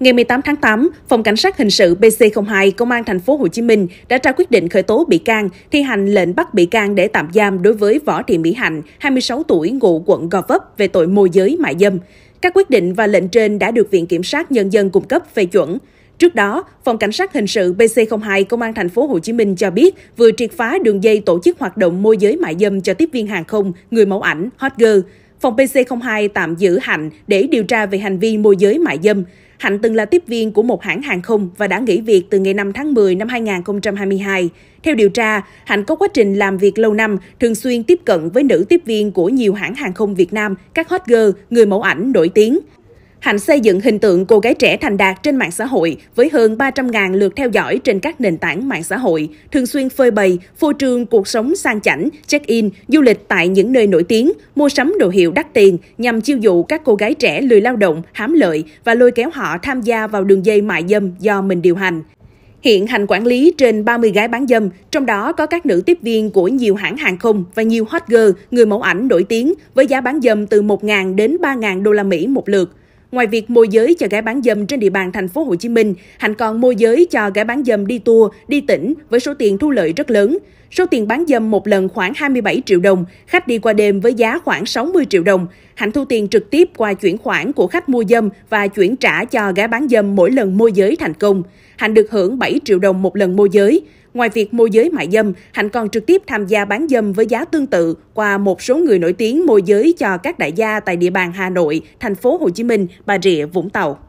Ngày 18 tháng 8, Phòng Cảnh sát Hình sự PC02 Công an thành phố Hồ Chí Minh đã ra quyết định khởi tố bị can, thi hành lệnh bắt bị can để tạm giam đối với Võ Thị Mỹ Hạnh, 26 tuổi, ngụ quận Gò Vấp về tội môi giới mại dâm. Các quyết định và lệnh trên đã được Viện Kiểm sát Nhân dân cung cấp phê chuẩn. Trước đó, Phòng Cảnh sát Hình sự PC02 Công an thành phố Hồ Chí Minh cho biết vừa triệt phá đường dây tổ chức hoạt động môi giới mại dâm cho tiếp viên hàng không, người mẫu ảnh, hot girl. Phòng PC02 tạm giữ Hạnh để điều tra về hành vi môi giới mại dâm. Hạnh từng là tiếp viên của một hãng hàng không và đã nghỉ việc từ ngày 5 tháng 10 năm 2022. Theo điều tra, Hạnh có quá trình làm việc lâu năm, thường xuyên tiếp cận với nữ tiếp viên của nhiều hãng hàng không Việt Nam, các hot girl, người mẫu ảnh nổi tiếng. Hạnh xây dựng hình tượng cô gái trẻ thành đạt trên mạng xã hội với hơn 300.000 lượt theo dõi trên các nền tảng mạng xã hội, thường xuyên phơi bày, phô trương cuộc sống sang chảnh, check-in, du lịch tại những nơi nổi tiếng, mua sắm đồ hiệu đắt tiền nhằm chiêu dụ các cô gái trẻ lười lao động, hám lợi và lôi kéo họ tham gia vào đường dây mại dâm do mình điều hành. Hiện hành quản lý trên 30 gái bán dâm, trong đó có các nữ tiếp viên của nhiều hãng hàng không và nhiều hot girl, người mẫu ảnh nổi tiếng với giá bán dâm từ 1.000 đến 3.000 đô la Mỹ một lượt. Ngoài việc môi giới cho gái bán dâm trên địa bàn thành phố Hồ Chí Minh, Hạnh còn môi giới cho gái bán dâm đi tour, đi tỉnh với số tiền thu lợi rất lớn. Số tiền bán dâm một lần khoảng 27 triệu đồng, khách đi qua đêm với giá khoảng 60 triệu đồng. Hạnh thu tiền trực tiếp qua chuyển khoản của khách mua dâm và chuyển trả cho gái bán dâm mỗi lần môi giới thành công. Hạnh được hưởng 7 triệu đồng một lần môi giới. Ngoài việc môi giới mại dâm, Hạnh còn trực tiếp tham gia bán dâm với giá tương tự qua một số người nổi tiếng môi giới cho các đại gia tại địa bàn Hà Nội, thành phố Hồ Chí Minh, Bà Rịa, Vũng Tàu.